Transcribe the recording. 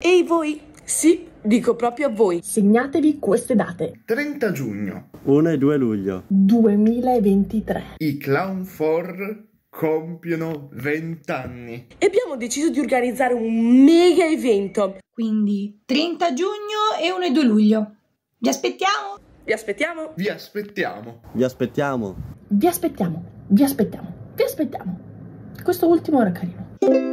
Ehi voi? Sì, dico proprio a voi. Segnatevi queste date. 30 giugno. 1 e 2 luglio. 2023. I Clown for compiono 20 anni. E abbiamo deciso di organizzare un mega evento. Quindi 30 giugno e 1 e 2 luglio. Vi aspettiamo? Vi aspettiamo? Vi aspettiamo. Vi aspettiamo. Vi aspettiamo. Vi aspettiamo. Vi aspettiamo. Questo ultimo era carino.